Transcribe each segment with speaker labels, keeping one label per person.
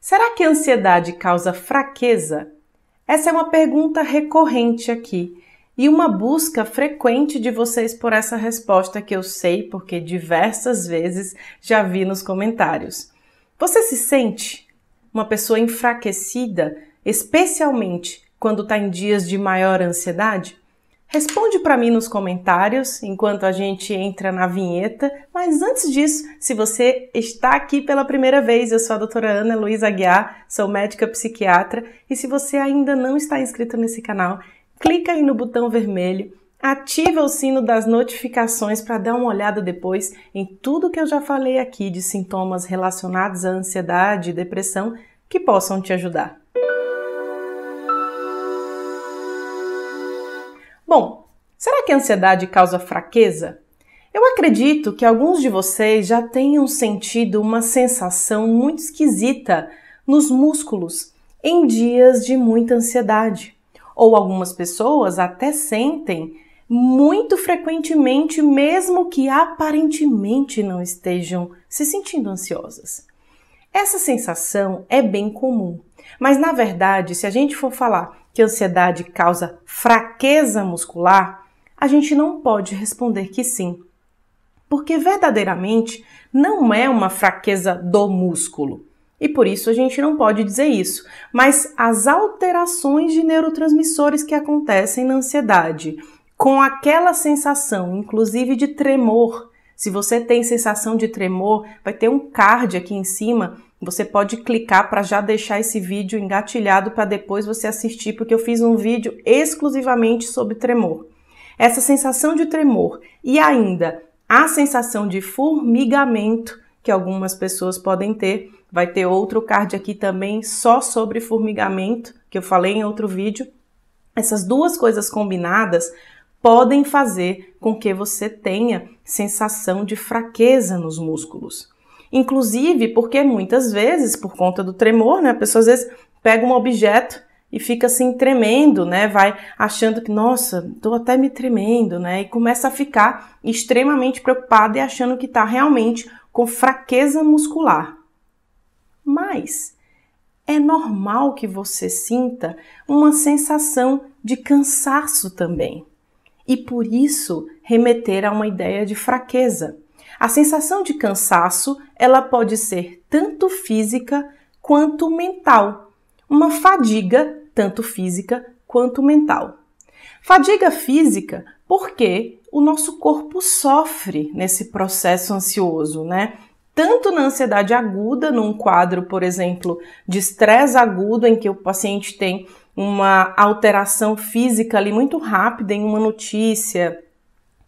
Speaker 1: Será que a ansiedade causa fraqueza? Essa é uma pergunta recorrente aqui e uma busca frequente de vocês por essa resposta que eu sei porque diversas vezes já vi nos comentários. Você se sente uma pessoa enfraquecida, especialmente quando está em dias de maior ansiedade? Responde para mim nos comentários enquanto a gente entra na vinheta mas antes disso, se você está aqui pela primeira vez, eu sou a doutora Ana Luísa Aguiar, sou médica psiquiatra, e se você ainda não está inscrito nesse canal, clica aí no botão vermelho, ativa o sino das notificações para dar uma olhada depois em tudo que eu já falei aqui de sintomas relacionados à ansiedade e depressão que possam te ajudar. Bom, será que a ansiedade causa fraqueza? Eu acredito que alguns de vocês já tenham sentido uma sensação muito esquisita nos músculos em dias de muita ansiedade. Ou algumas pessoas até sentem muito frequentemente, mesmo que aparentemente não estejam se sentindo ansiosas. Essa sensação é bem comum, mas na verdade, se a gente for falar que ansiedade causa fraqueza muscular, a gente não pode responder que sim porque verdadeiramente não é uma fraqueza do músculo. E por isso a gente não pode dizer isso, mas as alterações de neurotransmissores que acontecem na ansiedade, com aquela sensação, inclusive de tremor. Se você tem sensação de tremor, vai ter um card aqui em cima você pode clicar para já deixar esse vídeo engatilhado para depois você assistir, porque eu fiz um vídeo exclusivamente sobre tremor. Essa sensação de tremor e ainda a sensação de formigamento que algumas pessoas podem ter. Vai ter outro card aqui também só sobre formigamento, que eu falei em outro vídeo. Essas duas coisas combinadas podem fazer com que você tenha sensação de fraqueza nos músculos. Inclusive porque muitas vezes, por conta do tremor, né, a pessoa às vezes pega um objeto e fica assim tremendo, né? Vai achando que, nossa, tô até me tremendo, né? E começa a ficar extremamente preocupada e achando que tá realmente com fraqueza muscular. Mas é normal que você sinta uma sensação de cansaço também. E por isso remeter a uma ideia de fraqueza. A sensação de cansaço, ela pode ser tanto física quanto mental, uma fadiga tanto física quanto mental. Fadiga física porque o nosso corpo sofre nesse processo ansioso, né? Tanto na ansiedade aguda, num quadro, por exemplo, de estresse agudo, em que o paciente tem uma alteração física ali muito rápida em uma notícia,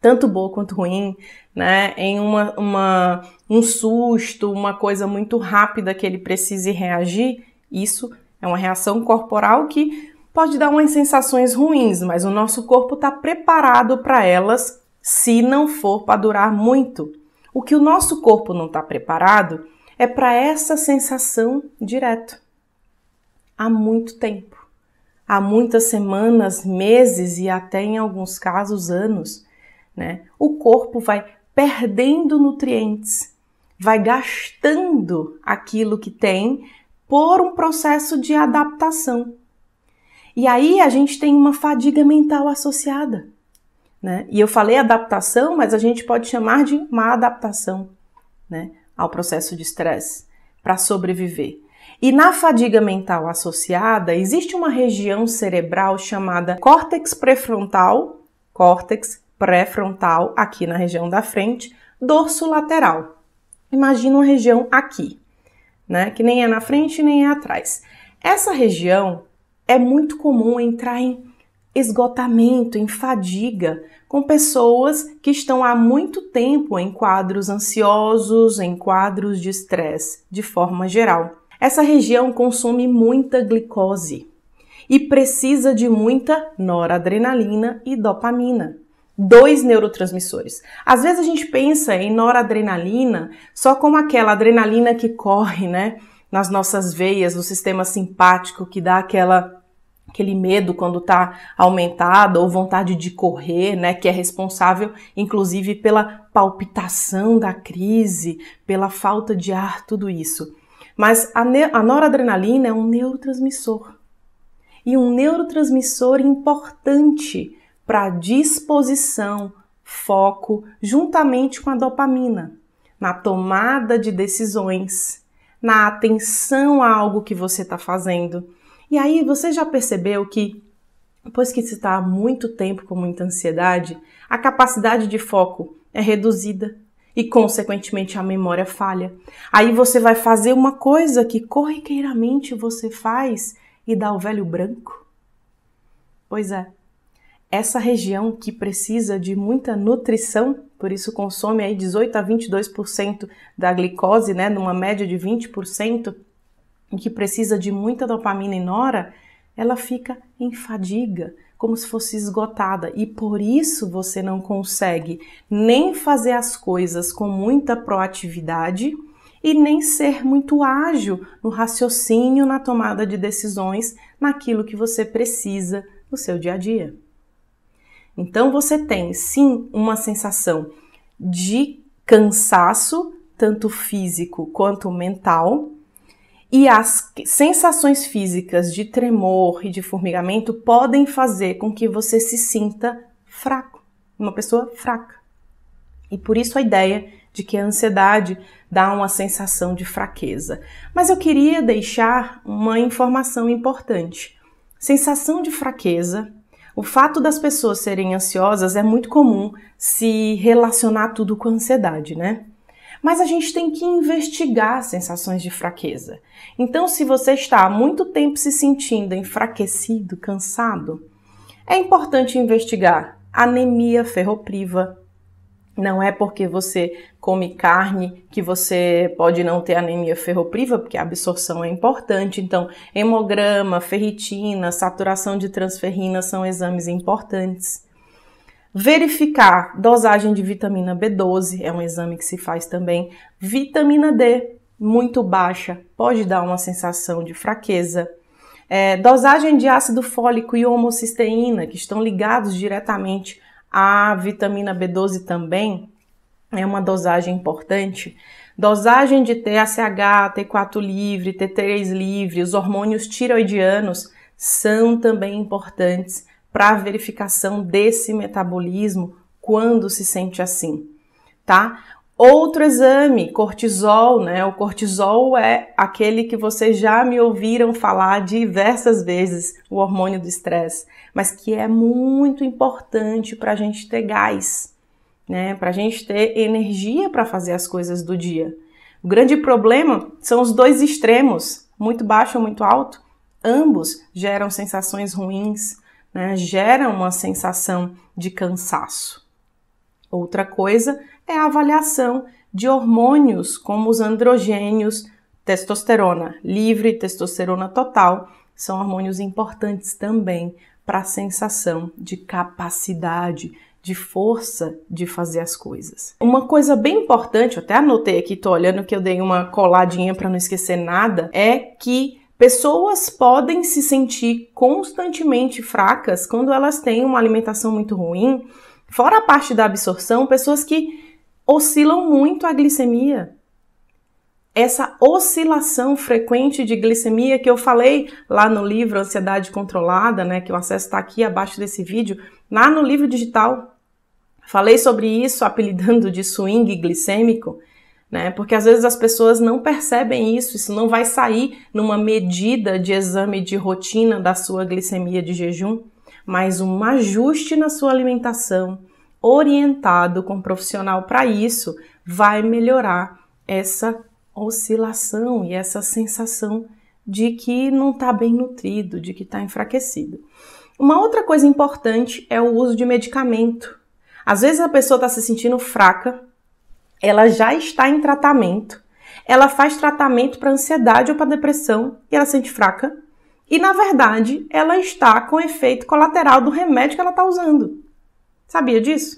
Speaker 1: tanto boa quanto ruim, né? Em uma, uma, um susto, uma coisa muito rápida que ele precise reagir, isso é uma reação corporal que pode dar umas sensações ruins, mas o nosso corpo está preparado para elas se não for para durar muito. O que o nosso corpo não está preparado é para essa sensação direto. Há muito tempo. Há muitas semanas, meses e até em alguns casos anos. Né? O corpo vai perdendo nutrientes, vai gastando aquilo que tem por um processo de adaptação. E aí a gente tem uma fadiga mental associada. Né? E eu falei adaptação, mas a gente pode chamar de má adaptação né? ao processo de estresse para sobreviver. E na fadiga mental associada, existe uma região cerebral chamada córtex pré-frontal, córtex pré-frontal aqui na região da frente, dorso lateral. Imagina uma região aqui né? Que nem é na frente nem é atrás. Essa região é muito comum entrar em esgotamento, em fadiga, com pessoas que estão há muito tempo em quadros ansiosos, em quadros de estresse, de forma geral. Essa região consome muita glicose e precisa de muita noradrenalina e dopamina dois neurotransmissores. Às vezes a gente pensa em noradrenalina só como aquela adrenalina que corre, né, nas nossas veias, no sistema simpático que dá aquela aquele medo quando está aumentado ou vontade de correr, né, que é responsável inclusive pela palpitação da crise, pela falta de ar, tudo isso. Mas a, a noradrenalina é um neurotransmissor. E um neurotransmissor importante para disposição, foco, juntamente com a dopamina, na tomada de decisões, na atenção a algo que você está fazendo. E aí você já percebeu que, depois que você está há muito tempo com muita ansiedade, a capacidade de foco é reduzida e, consequentemente, a memória falha. Aí você vai fazer uma coisa que corriqueiramente você faz e dá o velho branco. Pois é, essa região que precisa de muita nutrição, por isso consome aí 18 a 22% da glicose, né, numa média de 20%, e que precisa de muita dopamina e nora, ela fica em fadiga, como se fosse esgotada, e por isso você não consegue nem fazer as coisas com muita proatividade e nem ser muito ágil no raciocínio, na tomada de decisões, naquilo que você precisa no seu dia a dia. Então você tem sim uma sensação de cansaço, tanto físico quanto mental, e as sensações físicas de tremor e de formigamento podem fazer com que você se sinta fraco, uma pessoa fraca. E por isso a ideia de que a ansiedade dá uma sensação de fraqueza. Mas eu queria deixar uma informação importante. Sensação de fraqueza o fato das pessoas serem ansiosas é muito comum se relacionar tudo com ansiedade, né? Mas a gente tem que investigar sensações de fraqueza. Então, se você está há muito tempo se sentindo enfraquecido, cansado, é importante investigar anemia ferropriva, não é porque você come carne que você pode não ter anemia ferropriva, porque a absorção é importante. Então, hemograma, ferritina, saturação de transferrina são exames importantes. Verificar dosagem de vitamina B12 é um exame que se faz também. Vitamina D muito baixa pode dar uma sensação de fraqueza. É, dosagem de ácido fólico e homocisteína, que estão ligados diretamente a vitamina B12 também é uma dosagem importante. Dosagem de TSH, T4 livre, T3 livre, os hormônios tiroidianos são também importantes para a verificação desse metabolismo quando se sente assim, tá? Outro exame, cortisol, né? O cortisol é aquele que vocês já me ouviram falar diversas vezes, o hormônio do estresse, mas que é muito importante para a gente ter gás, né? Para a gente ter energia para fazer as coisas do dia. O grande problema são os dois extremos, muito baixo ou muito alto. Ambos geram sensações ruins, né? geram uma sensação de cansaço. Outra coisa é a avaliação de hormônios como os androgênios, testosterona livre e testosterona total, são hormônios importantes também para a sensação de capacidade, de força de fazer as coisas. Uma coisa bem importante, eu até anotei aqui, tô olhando que eu dei uma coladinha para não esquecer nada, é que Pessoas podem se sentir constantemente fracas quando elas têm uma alimentação muito ruim. Fora a parte da absorção, pessoas que oscilam muito a glicemia. Essa oscilação frequente de glicemia que eu falei lá no livro Ansiedade Controlada, né, que o acesso está aqui abaixo desse vídeo, lá no livro digital. Falei sobre isso apelidando de swing glicêmico, né? Porque às vezes as pessoas não percebem isso, isso não vai sair numa medida de exame de rotina da sua glicemia de jejum, mas um ajuste na sua alimentação, orientado com um profissional para isso, vai melhorar essa oscilação e essa sensação de que não está bem nutrido, de que está enfraquecido. Uma outra coisa importante é o uso de medicamento. Às vezes a pessoa está se sentindo fraca, ela já está em tratamento, ela faz tratamento para ansiedade ou para depressão e ela se sente fraca. E na verdade, ela está com efeito colateral do remédio que ela está usando. Sabia disso?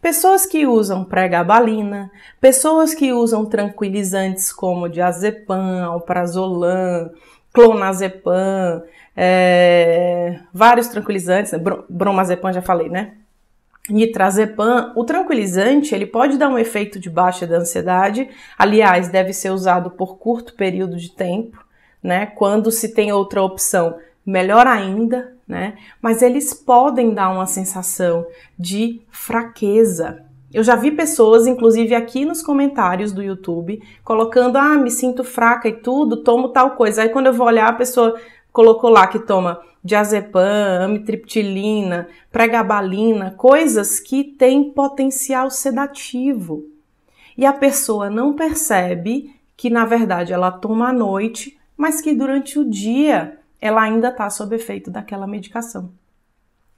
Speaker 1: Pessoas que usam pregabalina, pessoas que usam tranquilizantes como diazepam, alprazolam, clonazepam, é, vários tranquilizantes, né? bromazepam já falei, né? Nitrazepam, o tranquilizante, ele pode dar um efeito de baixa da ansiedade, aliás, deve ser usado por curto período de tempo, né? Quando se tem outra opção melhor ainda, né? Mas eles podem dar uma sensação de fraqueza. Eu já vi pessoas, inclusive aqui nos comentários do YouTube, colocando: ah, me sinto fraca e tudo, tomo tal coisa. Aí quando eu vou olhar, a pessoa colocou lá que toma diazepam, amitriptilina, pregabalina, coisas que têm potencial sedativo. E a pessoa não percebe que, na verdade, ela toma à noite, mas que durante o dia ela ainda está sob efeito daquela medicação.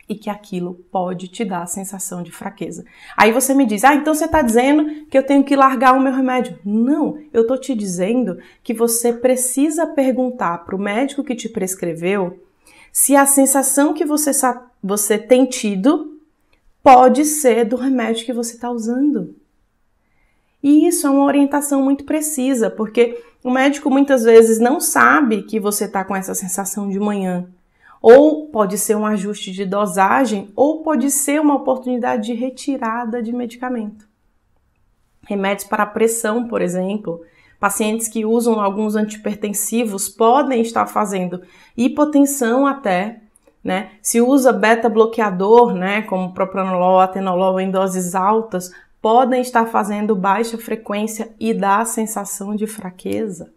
Speaker 1: E que aquilo pode te dar a sensação de fraqueza. Aí você me diz: ah, então você está dizendo que eu tenho que largar o meu remédio. Não, eu estou te dizendo que você precisa perguntar para o médico que te prescreveu se a sensação que você, você tem tido pode ser do remédio que você está usando. E isso é uma orientação muito precisa, porque o médico muitas vezes não sabe que você está com essa sensação de manhã. Ou pode ser um ajuste de dosagem, ou pode ser uma oportunidade de retirada de medicamento. Remédios para pressão, por exemplo, Pacientes que usam alguns antipertensivos podem estar fazendo hipotensão até, né? Se usa beta bloqueador, né, como propranolol, atenolol em doses altas, podem estar fazendo baixa frequência e dar a sensação de fraqueza.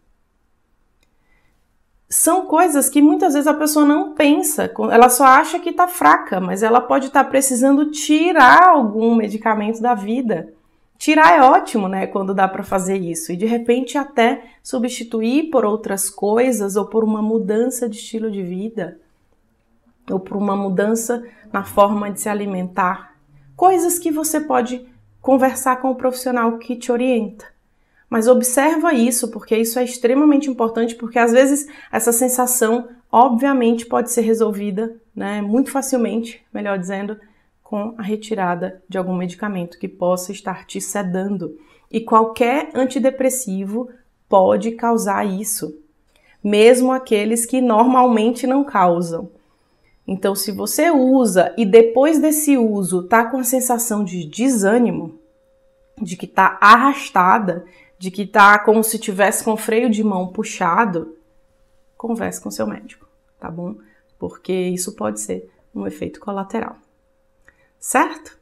Speaker 1: São coisas que muitas vezes a pessoa não pensa, ela só acha que está fraca, mas ela pode estar tá precisando tirar algum medicamento da vida. Tirar é ótimo, né, quando dá para fazer isso, e de repente até substituir por outras coisas ou por uma mudança de estilo de vida ou por uma mudança na forma de se alimentar. Coisas que você pode conversar com o profissional que te orienta. Mas observa isso, porque isso é extremamente importante, porque às vezes essa sensação, obviamente, pode ser resolvida, né, muito facilmente, melhor dizendo, com a retirada de algum medicamento que possa estar te sedando. E qualquer antidepressivo pode causar isso, mesmo aqueles que normalmente não causam. Então, se você usa e depois desse uso tá com a sensação de desânimo, de que tá arrastada, de que tá como se tivesse com o freio de mão puxado, converse com seu médico, tá bom? Porque isso pode ser um efeito colateral. Certo?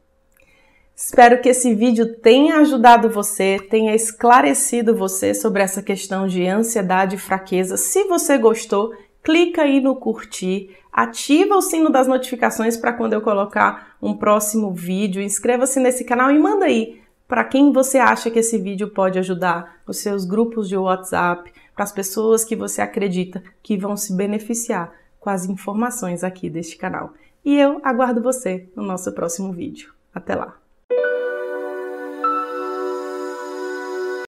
Speaker 1: Espero que esse vídeo tenha ajudado você, tenha esclarecido você sobre essa questão de ansiedade e fraqueza. Se você gostou, clica aí no curtir, ativa o sino das notificações para quando eu colocar um próximo vídeo, inscreva-se nesse canal e manda aí para quem você acha que esse vídeo pode ajudar, os seus grupos de WhatsApp, para as pessoas que você acredita que vão se beneficiar com as informações aqui deste canal. E eu aguardo você no nosso próximo vídeo. Até lá!